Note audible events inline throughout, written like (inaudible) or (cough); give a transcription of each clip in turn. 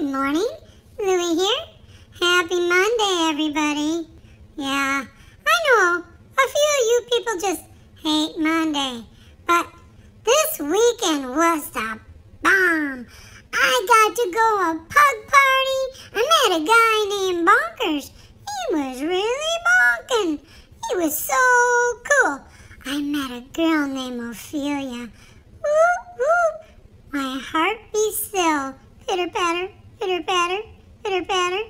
Good morning, Louie here. Happy Monday, everybody. Yeah, I know a few of you people just hate Monday, but this weekend was the bomb. I got to go a pug party. I met a guy named Bonkers. He was really bonking. He was so cool. I met a girl named Ophelia. pattern.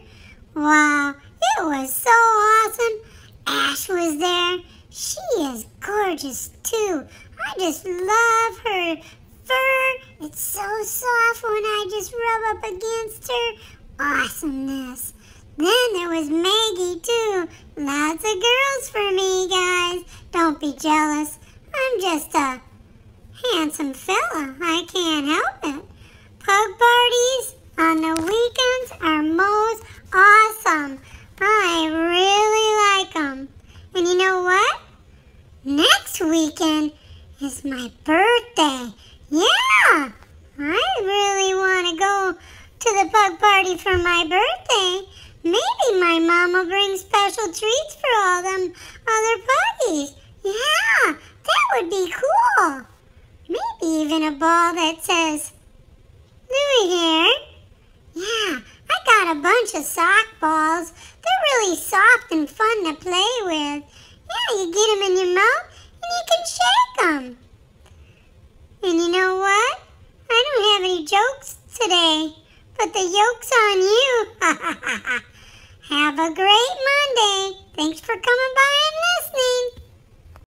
Wow, it was so awesome. Ash was there. She is gorgeous too. I just love her fur. It's so soft when I just rub up against her. Awesomeness. Then there was Maggie too. Lots of girls for me, guys. Don't be jealous. I'm just a handsome fella. I can't help it. Pug parties, weekend is my birthday. Yeah, I really want to go to the pug party for my birthday. Maybe my mom will bring special treats for all them other puppies. Yeah, that would be cool. Maybe even a ball that says, Louie here. Yeah, I got a bunch of sock balls. They're really soft and fun to play with. Yeah, you get them in your mouth today, but the yoke's on you. (laughs) Have a great Monday. Thanks for coming by